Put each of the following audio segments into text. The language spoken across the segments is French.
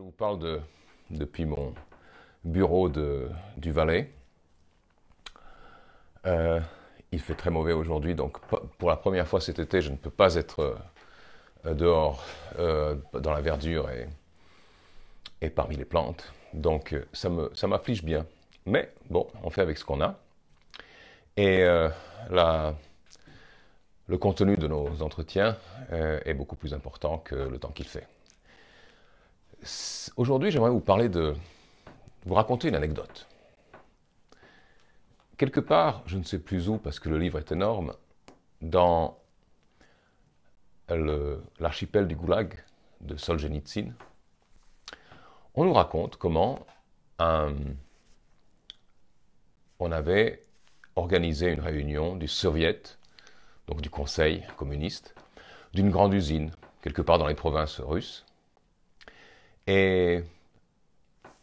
Je vous parle de, depuis mon bureau de, du Valais. Euh, il fait très mauvais aujourd'hui, donc pour la première fois cet été, je ne peux pas être euh, dehors euh, dans la verdure et, et, parmi les plantes. Donc ça m'afflige ça bien. Mais bon, on fait avec ce qu'on a. Et le contenu de nos entretiens est beaucoup plus important que le temps qu'il fait. Aujourd'hui, j'aimerais vous parler de. vous raconter une anecdote. Quelque part, je ne sais plus où parce que le livre est énorme, dans l'archipel du Goulag de Solzhenitsyn, on nous raconte comment on avait organisé une réunion du Soviet, donc du Conseil communiste, d'une grande usine, quelque part dans les provinces russes, et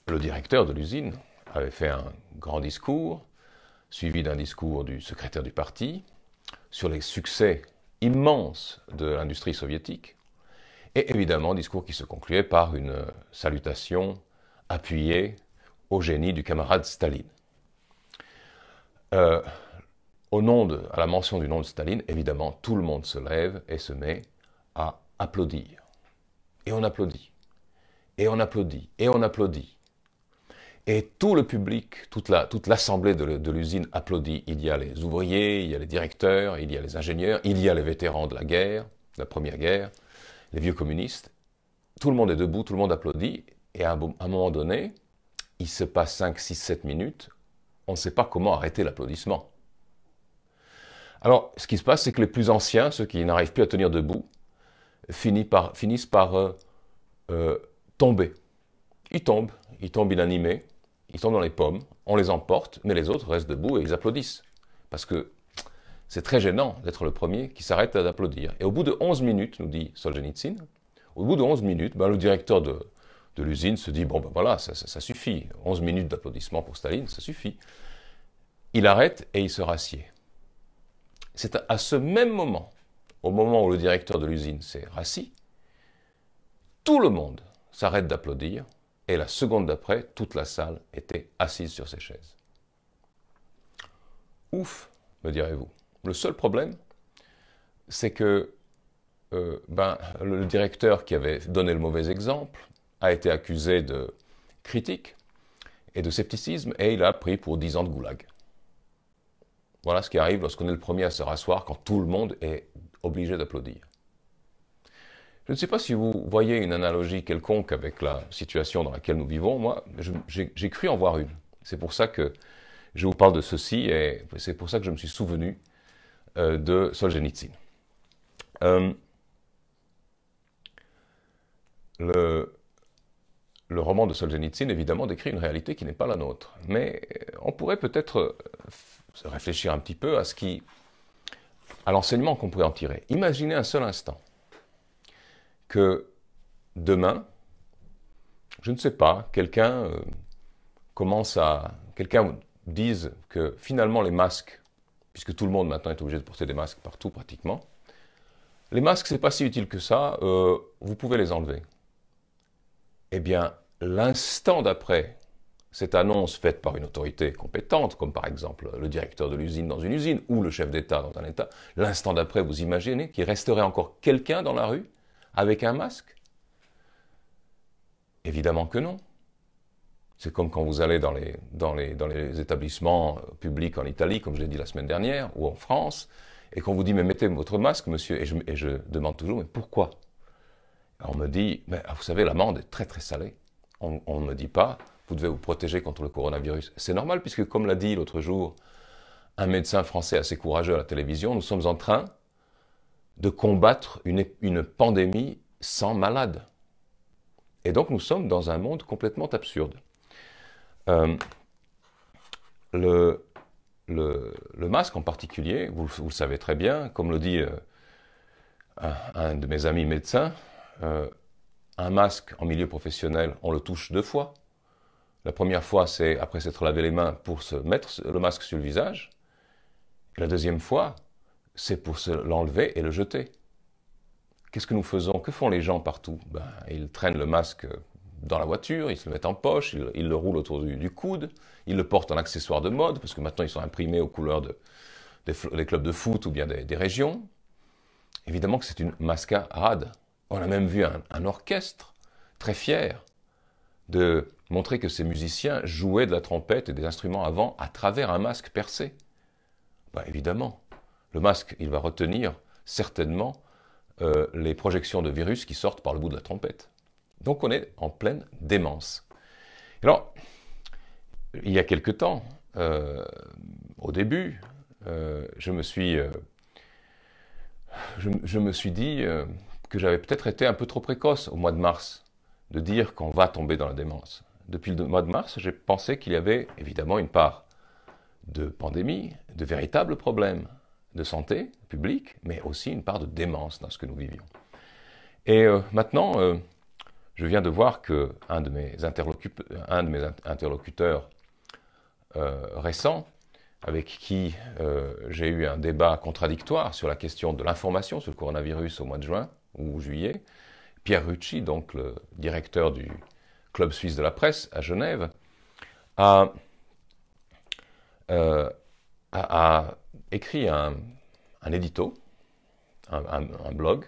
le directeur de l'usine avait fait un grand discours, suivi d'un discours du secrétaire du parti, sur les succès immenses de l'industrie soviétique, et évidemment discours qui se concluait par une salutation appuyée au génie du camarade Staline. Euh, au nom de, à la mention du nom de Staline, évidemment, tout le monde se lève et se met à applaudir. Et on applaudit. Et on applaudit, et on applaudit. Et tout le public, toute l'assemblée de, l'usine applaudit. Il y a les ouvriers, il y a les directeurs, il y a les ingénieurs, il y a les vétérans de la guerre, de la première guerre, les vieux communistes. Tout le monde est debout, tout le monde applaudit. Et à un, moment donné, il se passe 5, 6, 7 minutes, on ne sait pas comment arrêter l'applaudissement. Alors, ce qui se passe, c'est que les plus anciens, ceux qui n'arrivent plus à tenir debout, finissent par, finissent euh, euh, tomber. Il tombe, il tombe inanimé, il tombe dans les pommes, on les emporte, mais les autres restent debout et ils applaudissent. Parce que c'est très gênant d'être le premier qui s'arrête d'applaudir. Et au bout de 11 minutes, nous dit Solzhenitsyn, au bout de 11 minutes, ben, le directeur de, l'usine se dit, bon ben voilà, ça, suffit, 11 minutes d'applaudissement pour Staline, ça suffit. Il arrête et il se rassied. C'est à ce même moment, au moment où le directeur de l'usine s'est rassis, tout le monde s'arrête d'applaudir, et la seconde d'après, toute la salle était assise sur ses chaises. Ouf, me direz-vous. Le seul problème, c'est que euh, ben, le directeur qui avait donné le mauvais exemple a été accusé de critique et de scepticisme, et il a pris pour 10 ans de goulag. Voilà ce qui arrive lorsqu'on est le premier à se rasseoir quand tout le monde est obligé d'applaudir. Je ne sais pas si vous voyez une analogie quelconque avec la situation dans laquelle nous vivons. Moi, j'ai cru en voir une. C'est pour ça que je vous parle de ceci et c'est pour ça que je me suis souvenu euh, de Solzhenitsyn. Euh, le, le roman de Solzhenitsyn, évidemment, décrit une réalité qui n'est pas la nôtre. Mais euh, on pourrait peut-être réfléchir un petit peu à ce qui, à l'enseignement qu'on pourrait en tirer. Imaginez un seul instant que demain, je ne sais pas, quelqu'un euh, commence à... Quelqu'un dise que finalement les masques, puisque tout le monde maintenant est obligé de porter des masques partout pratiquement, les masques, n'est pas si utile que ça, euh, vous pouvez les enlever. Eh bien, l'instant d'après cette annonce faite par une autorité compétente, comme par exemple le directeur de l'usine dans une usine ou le chef d'État dans un État, l'instant d'après, vous imaginez qu'il resterait encore quelqu'un dans la rue avec un masque Évidemment que non. C'est comme quand vous allez dans les, établissements euh, publics en Italie, comme je l'ai dit la semaine dernière, ou en France, et qu'on vous dit, mais mettez votre masque, monsieur, et je, demande toujours, mais pourquoi On me dit, mais, ah, vous savez, l'amende est très très salée. On ne me dit pas, vous devez vous protéger contre le coronavirus. C'est normal, puisque comme l'a dit l'autre jour un médecin français assez courageux à la télévision, nous sommes en train de combattre une, pandémie sans malades. Et donc nous sommes dans un monde complètement absurde. Euh, le, masque en particulier, vous, le savez très bien, comme le dit euh, un, de mes amis médecins, euh, un masque en milieu professionnel, on le touche deux fois. La première fois, c'est après s'être lavé les mains pour se mettre le masque sur le visage. la deuxième fois, c'est pour l'enlever et le jeter. Qu'est-ce que nous faisons Que font les gens partout ben, Ils traînent le masque dans la voiture, ils se le mettent en poche, ils, le roulent autour du, coude, ils le portent en accessoire de mode, parce que maintenant ils sont imprimés aux couleurs des, clubs de foot ou bien des, régions. Évidemment que c'est une mascarade. On a même vu un, orchestre très fier de montrer que ces musiciens jouaient de la trompette et des instruments avant à travers un masque percé. Ben, évidemment, le masque, il va retenir certainement euh, les projections de virus qui sortent par le bout de la trompette. Donc on est en pleine démence. Alors, il y a quelque temps, euh, au début, euh, je, me suis, je, me suis dit que j'avais peut-être été un peu trop précoce au mois de mars de dire qu'on va tomber dans la démence. Depuis le mois de mars, j'ai pensé qu'il y avait évidemment une part de pandémie, de véritables problèmes, de santé publique, mais aussi une part de démence dans ce que nous vivions. Et euh, maintenant, euh, je viens de voir que un de mes, interlocuteurs euh, récents, avec qui j'ai eu un débat contradictoire sur la question de l'information sur le coronavirus au mois de juin ou juillet, Pierre Rucci, donc le directeur du Club suisse de la presse à Genève, a, a, écrit un, un édito, un, blog,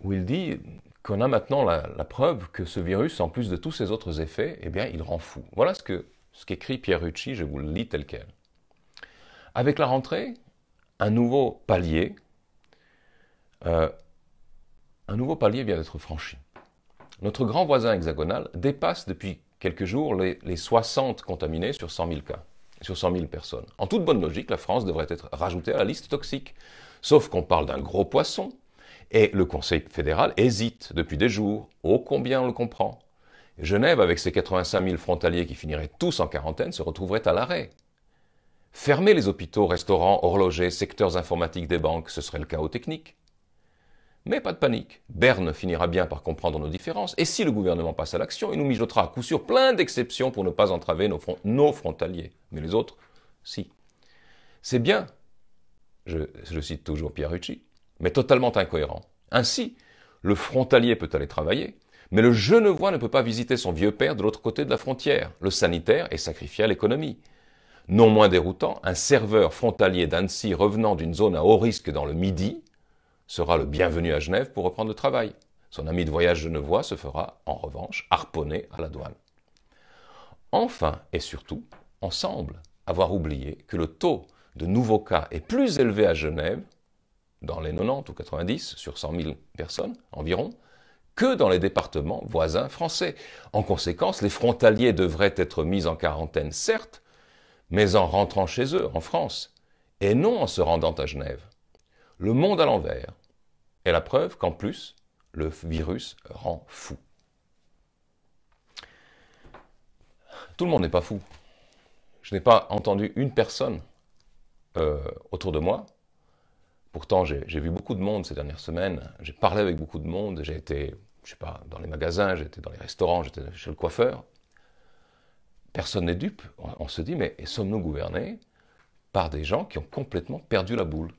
où il dit qu'on a maintenant la, preuve que ce virus, en plus de tous ses autres effets, eh bien, il rend fou. Voilà ce que ce qu'écrit je vous le lis tel quel. Avec la rentrée, un nouveau palier, euh, un nouveau palier vient d'être franchi. Notre grand voisin hexagonal dépasse depuis quelques jours les 60 contaminés sur 100 000 cas sur 100 000 personnes. En toute bonne logique, la France devrait être rajoutée à la liste toxique. Sauf qu'on parle d'un gros poisson, et le Conseil fédéral hésite depuis des jours. Oh combien on le comprend. Genève, avec ses 85 000 frontaliers qui finiraient tous en quarantaine, se retrouverait à l'arrêt. Fermer les hôpitaux, restaurants, horlogers, secteurs informatiques des banques, ce serait le chaos technique. Mais pas de panique. Berne finira bien par comprendre nos différences, et si le gouvernement passe à l'action, il nous mijotera à coup sûr plein d'exceptions pour ne pas entraver nos, nos frontaliers. Mais les autres, si. C'est bien, je, je cite toujours Pierrucci, mais totalement incohérent. Ainsi, le frontalier peut aller travailler, mais le Genevois ne peut pas visiter son vieux père de l'autre côté de la frontière. Le sanitaire est sacrifié à l'économie. Non moins déroutant, un serveur frontalier d'Annecy revenant d'une zone à haut risque dans le Midi, sera le bienvenu à Genève pour reprendre le travail. Son ami de voyage genevois se fera, en revanche, harponner à la douane. Enfin et surtout, on semble avoir oublié que le taux de nouveaux cas est plus élevé à Genève, dans les 90 ou 90 sur 100 000 personnes environ, que dans les départements voisins français. En conséquence, les frontaliers devraient être mis en quarantaine, certes, mais en rentrant chez eux, en France, et non en se rendant à Genève le monde à l'envers. est la preuve qu'en plus, le virus rend fou. Tout le monde n'est pas fou. Je n'ai pas entendu une personne euh, autour de moi. Pourtant, j'ai vu beaucoup de monde ces dernières semaines. J'ai parlé avec beaucoup de monde. J'ai été, je sais pas, dans les magasins, j'étais dans les restaurants, j'étais chez le coiffeur. Personne n'est dupe. on se dit, mais sommes-nous gouvernés par des gens qui ont complètement perdu la boule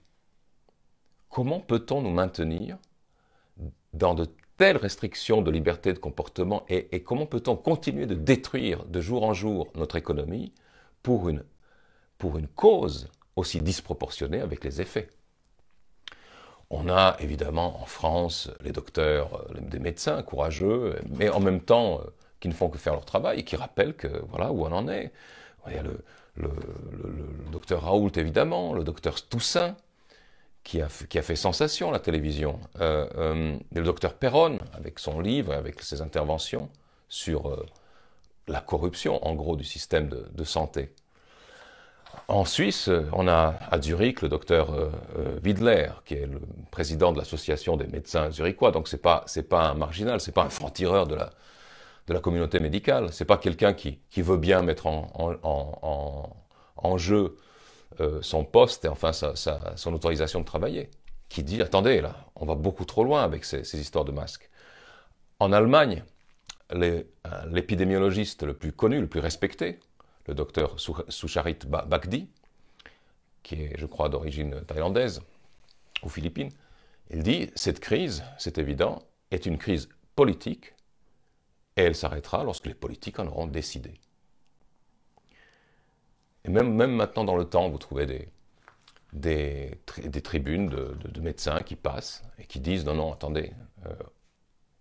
Comment peut-on nous maintenir dans de telles restrictions de liberté de comportement et, comment peut-on continuer de détruire de jour en jour notre économie pour une, pour une cause aussi disproportionnée avec les effets on a évidemment en France les docteurs, euh, des médecins courageux, mais en même temps euh, qui ne font que faire leur travail et qui rappellent que voilà où on en est. Il y a le, le docteur Raoult évidemment, le docteur Toussaint, qui a, fait sensation la télévision. Euh, euh, le docteur Perron, avec son livre, avec ses interventions sur euh, la corruption, en gros, du système de, santé. En Suisse, on a à Zurich le docteur Widler, qui est le président de l'association des médecins zurichois. Donc c'est pas c'est pas un marginal, c'est pas un franc tireur de la de la communauté médicale. C'est pas quelqu'un qui, qui veut bien mettre en, en jeu euh, son poste et enfin son autorisation de travailler, qui dit attendez là, on va beaucoup trop loin avec ces, histoires de masques. En Allemagne, euh, l'épidémiologiste le plus connu, le plus respecté, le docteur Susharit Bagdi, qui est, je crois, d'origine thaïlandaise ou philippine, il dit Cette crise, c'est évident, est une crise politique et elle s'arrêtera lorsque les politiques en auront décidé. Et même, même maintenant, dans le temps, vous trouvez des, des, tribunes de, médecins qui passent et qui disent non, non, attendez, euh,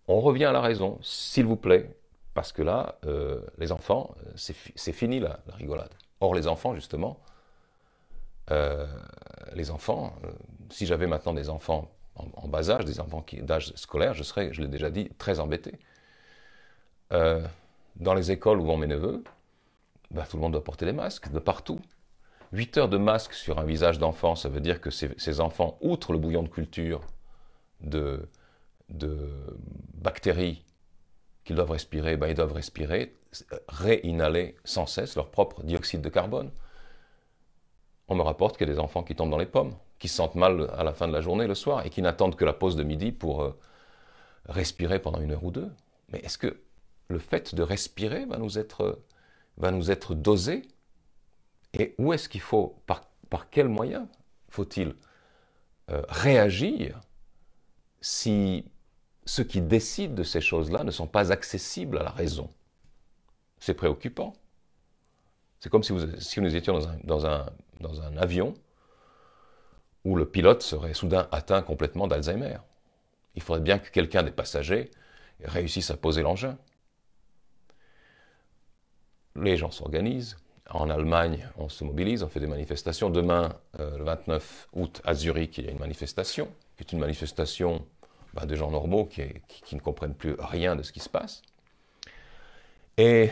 on revient à la raison, s'il vous plaît, parce que là, euh, les enfants, euh, c'est fini la, rigolade. Or, les enfants, justement, les enfants, si j'avais maintenant des enfants en, en, bas âge, des enfants d'âge scolaire, je serais, je l'ai déjà dit, très embêté. dans les écoles où vont mes neveux, bah, tout le monde doit porter des masques, de partout. 8 heures de masques sur un visage d'enfant, ça veut dire que ces, enfants, outre le bouillon de culture, de, bactéries qu'ils doivent respirer, bah, ils doivent respirer, réinhaler sans cesse leur propre dioxyde de carbone. On me rapporte qu'il y a des enfants qui tombent dans les pommes, qui se sentent mal à la fin de la journée, le soir, et qui n'attendent que la pause de midi pour euh, respirer pendant une heure ou deux. Mais est-ce que le fait de respirer va nous être euh, va nous être dosé et où est-ce qu'il faut, par, par quels moyens faut-il euh, réagir si ceux qui décident de ces choses-là ne sont pas accessibles à la raison C'est préoccupant. C'est comme si, si, nous étions dans un, dans, un, dans un avion où le pilote serait soudain atteint complètement d'Alzheimer. Il faudrait bien que quelqu'un des passagers réussisse à poser l'engin les gens s'organisent. En Allemagne, on se mobilise, on fait des manifestations. Demain, euh, le 29 août, à Zurich, il y a une manifestation, qui est une manifestation des bah, de gens normaux qui, ne comprennent plus rien de ce qui se passe. Et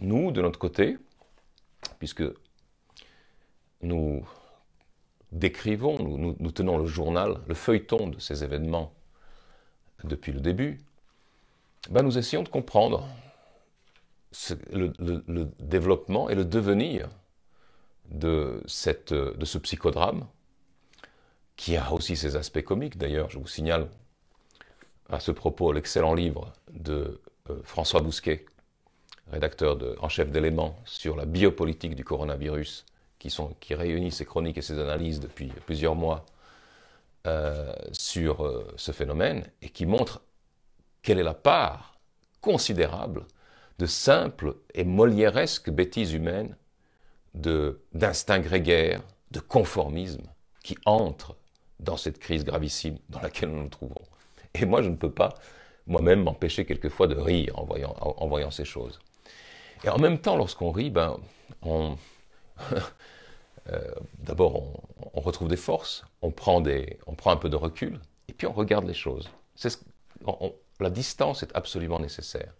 nous, de notre côté, puisque nous décrivons, nous, tenons le journal, le feuilleton de ces événements depuis le début, bah, nous essayons de comprendre le, développement et le devenir de, ce psychodrame, qui a aussi ses aspects comiques. D'ailleurs, je vous signale à ce propos l'excellent livre de euh, François Bousquet, rédacteur en chef d'éléments sur la biopolitique du coronavirus, qui, réunit ses chroniques et ses analyses depuis plusieurs mois euh, sur euh, ce phénomène et qui montre quelle est la part considérable de simples et molièresques bêtises humaines, d'instinct grégaire, de conformisme qui entrent dans cette crise gravissime dans laquelle nous nous trouvons. Et moi, je ne peux pas moi-même m'empêcher quelquefois de rire en voyant, ces choses. Et en même temps, lorsqu'on rit, ben, euh, d'abord, on, retrouve des forces, on prend, on prend un peu de recul, et puis on regarde les choses. la distance est absolument nécessaire.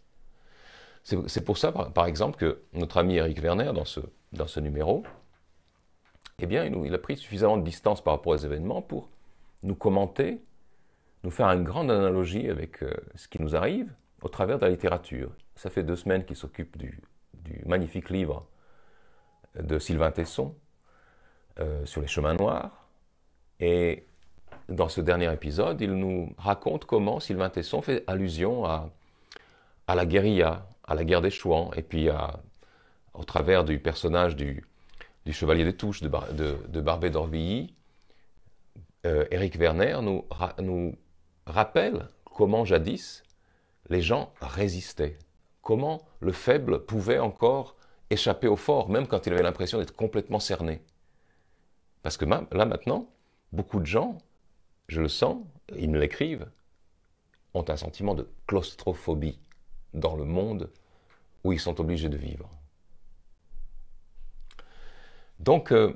C'est pour ça, par, exemple, que notre ami Eric Werner, dans ce, dans ce numéro, eh bien, il, a pris suffisamment de distance par rapport aux événements pour nous commenter, nous faire une grande analogie avec euh, ce qui nous arrive au travers de la littérature. Ça fait deux semaines qu'il s'occupe du, magnifique livre de Sylvain Tesson euh, sur les chemins noirs. Et dans ce dernier épisode, il nous raconte comment Sylvain Tesson fait allusion à, à la guérilla, à la guerre des Chouans et puis au travers du personnage du, du Chevalier des Touches de, Barbet de, de d'Orvilly, Eric euh, Werner nous, nous rappelle comment jadis les gens résistaient, comment le faible pouvait encore échapper au fort, même quand il avait l'impression d'être complètement cerné. Parce que là maintenant, beaucoup de gens, je le sens, ils me l'écrivent, ont un sentiment de claustrophobie dans le monde où ils sont obligés de vivre. Donc, euh,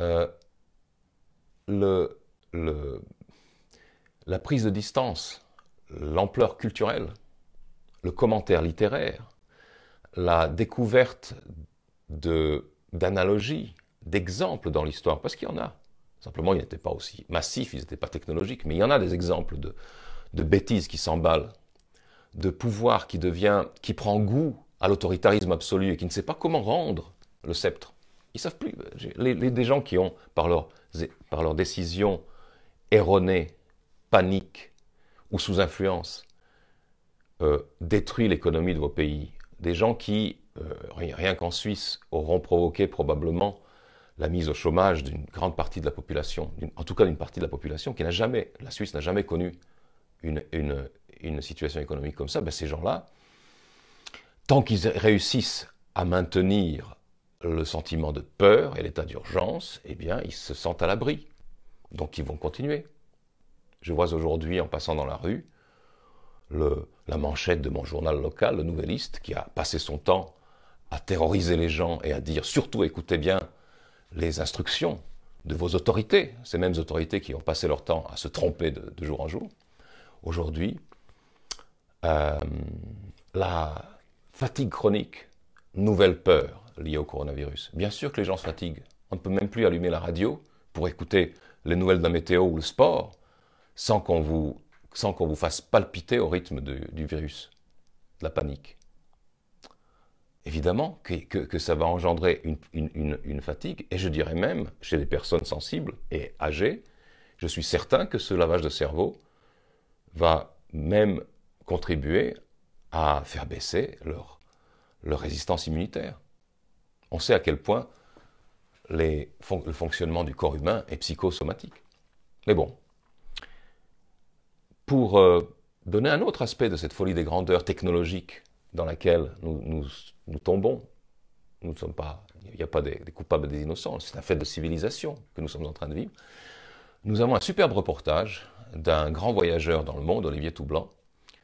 euh, la prise de distance, l'ampleur culturelle, le commentaire littéraire, la découverte d'analogies, d'exemples dans l'histoire, parce qu'il y en a. Simplement, ils n'étaient pas aussi massifs, ils n'étaient pas technologiques, mais il y en a des exemples de, de bêtises qui s'emballent de pouvoir qui devient, qui prend goût à l'autoritarisme absolu et qui ne sait pas comment rendre le sceptre. Ils savent plus. Les, des gens qui ont, par leurs par leur décisions erronées, paniques ou sous influence, euh, détruit l'économie de vos pays. Des gens qui, euh, rien qu'en Suisse, auront provoqué probablement la mise au chômage d'une grande partie de la population, en tout cas d'une partie de la population qui n'a jamais, la Suisse n'a jamais connu une, situation économique comme ça, ben, ces gens-là, tant qu'ils réussissent à maintenir le sentiment de peur et l'état d'urgence, eh bien, ils se sentent à l'abri. Donc, ils vont continuer. Je vois aujourd'hui, en passant dans la rue, la manchette de mon journal local, le Nouvelliste, qui a passé son temps à terroriser les gens et à dire surtout écoutez bien les instructions de vos autorités, ces mêmes autorités qui ont passé leur temps à se tromper de jour en jour. Aujourd'hui, euh, la fatigue chronique, nouvelle peur liée au coronavirus. Bien sûr que les gens se fatiguent. On ne peut même plus allumer la radio pour écouter les nouvelles de la météo ou le sport sans qu'on vous, sans qu'on vous fasse palpiter au rythme du virus, de la panique. Évidemment que, que, ça va engendrer une, une, une, fatigue, et je dirais même, chez les personnes sensibles et âgées, je suis certain que ce lavage de cerveau va même contribuer à faire baisser leur, leur résistance immunitaire. On sait à quel point le fonctionnement du corps humain est psychosomatique. Mais bon, pour euh, donner un autre aspect de cette folie des grandeurs technologiques dans laquelle nous, nous, tombons, nous ne sommes pas, il n'y a pas des, des coupables des innocents, c'est un fait de civilisation que nous sommes en train de vivre, nous avons un superbe reportage d'un grand voyageur dans le monde, Olivier Toublanc,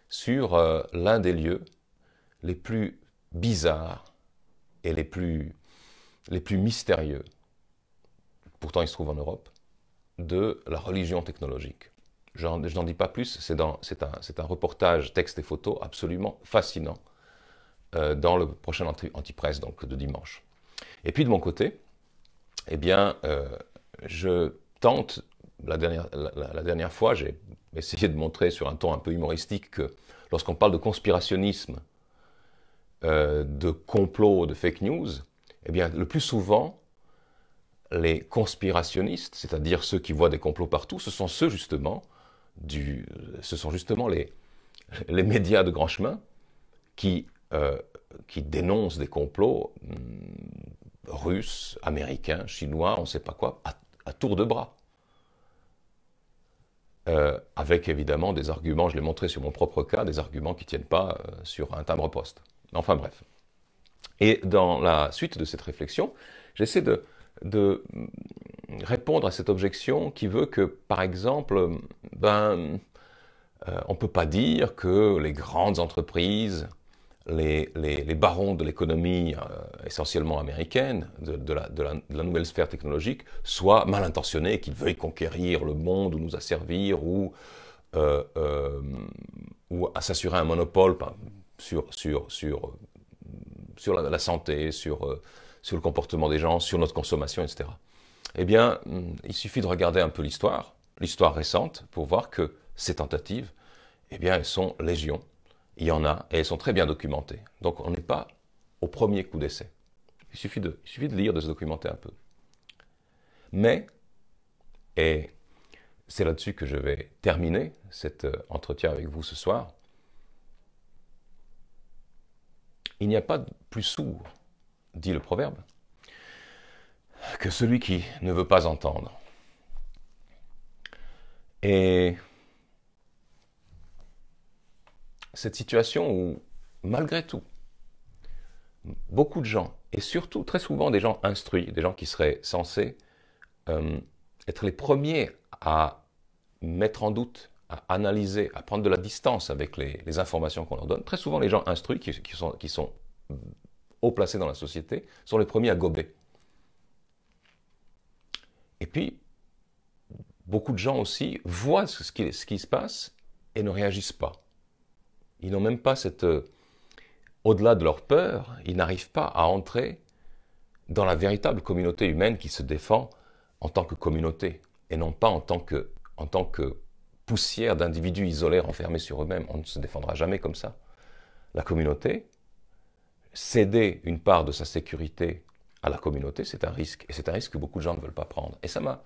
sur euh, l'un des lieux les plus bizarres et les plus, les plus mystérieux, pourtant il se trouve en Europe, de la religion technologique. Je n'en dis pas plus, c'est un, reportage, texte et photo absolument fascinant euh, dans le prochain anti-presse donc, de dimanche. Et puis de mon côté, eh bien, euh, je tente la dernière, fois, j'ai essayé de montrer sur un ton un peu humoristique que lorsqu'on parle de conspirationnisme, euh, de complot, de fake news, eh bien, le plus souvent, les conspirationnistes, c'est-à-dire ceux qui voient des complots partout, ce sont ceux justement, ce sont justement les, les médias de grand chemin qui, euh, qui dénoncent des complots hmm, russes, américains, chinois, on ne sait pas quoi, à tour de bras. Euh, avec évidemment des arguments, je l'ai montré sur mon propre cas, des arguments qui ne tiennent pas euh, sur un timbre-poste. Enfin bref. Et dans la suite de cette réflexion, j'essaie de, répondre à cette objection qui veut que, par exemple, ben, euh, on ne peut pas dire que les grandes entreprises les, barons de l'économie euh, essentiellement américaine, de, la, nouvelle sphère technologique, soient mal intentionnés, qu'ils veuillent conquérir le monde ou nous asservir ou, euh, euh, s'assurer un monopole sur, la, santé, sur, sur le comportement des gens, sur notre consommation, etc. Eh bien, il suffit de regarder un peu l'histoire, l'histoire récente, pour voir que ces tentatives, eh bien, elles sont légion il y en a, et elles sont très bien documentées. Donc on n'est pas au premier coup d'essai. Il suffit, de, lire, de se documenter un peu. Mais, et c'est là-dessus que je vais terminer cet euh, entretien avec vous ce soir, il n'y a pas de plus sourd, dit le proverbe, que celui qui ne veut pas entendre. Et cette situation où, malgré tout, beaucoup de gens, et surtout très souvent des gens instruits, des gens qui seraient censés euh, être les premiers à mettre en doute, à analyser, à prendre de la distance avec les, informations qu'on leur donne, très souvent les gens instruits qui, sont, haut placés dans la société sont les premiers à gober. Et puis, beaucoup de gens aussi voient ce ce qui se passe et ne réagissent pas. Ils n'ont même pas cette... Euh, au-delà de leur peur, ils n'arrivent pas à entrer dans la véritable communauté humaine qui se défend en tant que communauté et non pas en tant que, en tant que poussière d'individus isolés renfermés sur eux-mêmes. On ne se défendra jamais comme ça. La communauté, céder une part de sa sécurité à la communauté, c'est un risque. Et c'est un risque que beaucoup de gens ne veulent pas prendre. Et ça m'a,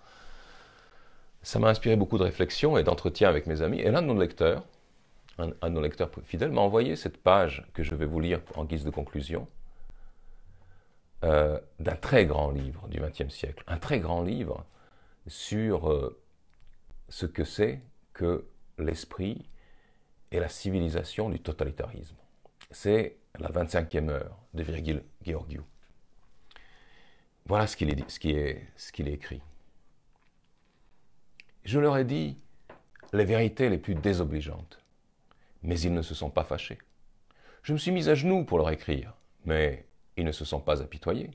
ça m'a inspiré beaucoup de réflexions et d'entretiens avec mes amis. Et l'un de nos lecteurs, un, de nos lecteurs fidèles m'a envoyé cette page que je vais vous lire en guise de conclusion euh, d'un très grand livre du XXe siècle, un très grand livre sur euh, ce que c'est que l'esprit et la civilisation du totalitarisme. C'est la 25e heure de Virgil Georgiou. Voilà ce qu'il est, est, ce qu'il écrit. Je leur ai dit les vérités les plus désobligeantes mais ils ne se sont pas fâchés. Je me suis mis à genoux pour leur écrire, mais ils ne se sont pas apitoyés.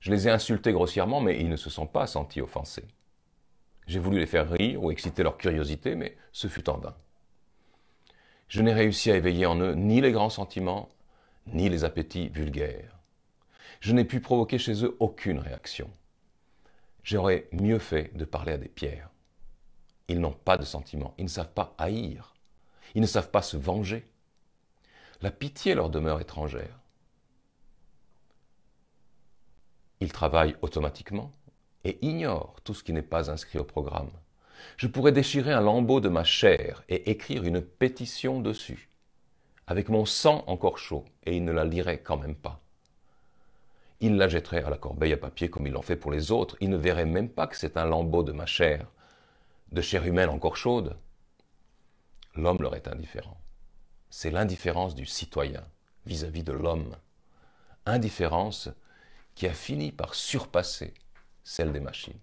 Je les ai insultés grossièrement, mais ils ne se sont pas sentis offensés. J'ai voulu les faire rire ou exciter leur curiosité, mais ce fut en vain. Je n'ai réussi à éveiller en eux ni les grands sentiments, ni les appétits vulgaires. Je n'ai pu provoquer chez eux aucune réaction. J'aurais mieux fait de parler à des pierres. Ils n'ont pas de sentiments, ils ne savent pas haïr. Ils ne savent pas se venger. La pitié leur demeure étrangère. Ils travaillent automatiquement et ignorent tout ce qui n'est pas inscrit au programme. Je pourrais déchirer un lambeau de ma chair et écrire une pétition dessus, avec mon sang encore chaud, et ils ne la liraient quand même pas. Ils la jetteraient à la corbeille à papier comme ils l'ont fait pour les autres, ils ne verraient même pas que c'est un lambeau de ma chair, de chair humaine encore chaude, l'homme leur est indifférent. C'est l'indifférence du citoyen vis-à-vis de l'homme. Indifférence qui a fini par surpasser celle des machines.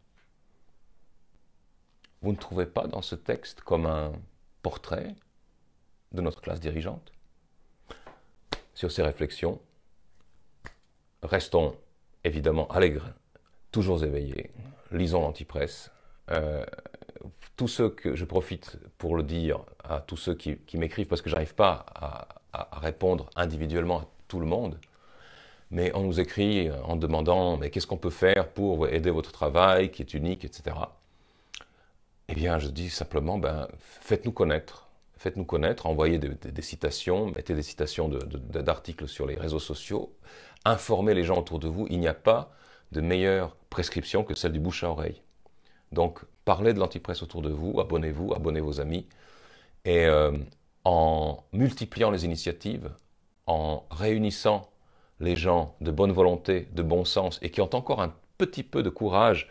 Vous ne trouvez pas dans ce texte comme un portrait de notre classe dirigeante Sur ces réflexions, restons évidemment allègres, toujours éveillés, lisons l'antipresse, euh, tous ceux que je profite pour le dire à tous ceux qui, m'écrivent parce que j'arrive pas à, répondre individuellement à tout le monde, mais on nous écrit en demandant mais qu'est-ce qu'on peut faire pour aider votre travail qui est unique, etc. Eh bien, je dis simplement ben, faites-nous connaître. Faites-nous connaître, envoyez des, citations, mettez des citations d'articles sur les réseaux sociaux, informez les gens autour de vous. Il n'y a pas de meilleure prescription que celle du bouche à oreille. Donc, parlez de l'antipresse autour de vous, abonnez-vous, abonnez vos amis. Et euh, en multipliant les initiatives, en réunissant les gens de bonne volonté, de bon sens, et qui ont encore un petit peu de courage,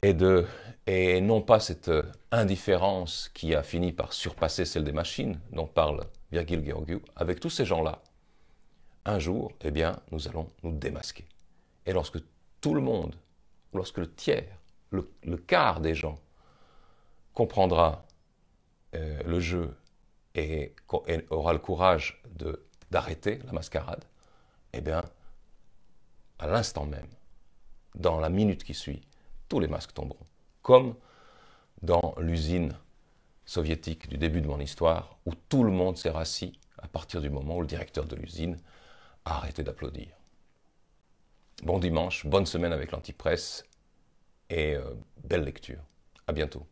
et, de, et non pas cette euh, indifférence qui a fini par surpasser celle des machines, dont parle Virgil Georgiou, avec tous ces gens-là, un jour, eh bien, nous allons nous démasquer. Et lorsque tout le monde, lorsque le tiers le, quart des gens comprendra euh, le jeu et, et, aura le courage d'arrêter la mascarade, eh bien, à l'instant même, dans la minute qui suit, tous les masques tomberont. Comme dans l'usine soviétique du début de mon histoire, où tout le monde s'est rassis à partir du moment où le directeur de l'usine a arrêté d'applaudir. Bon dimanche, bonne semaine avec l'Antipresse et euh, belle lecture. À bientôt.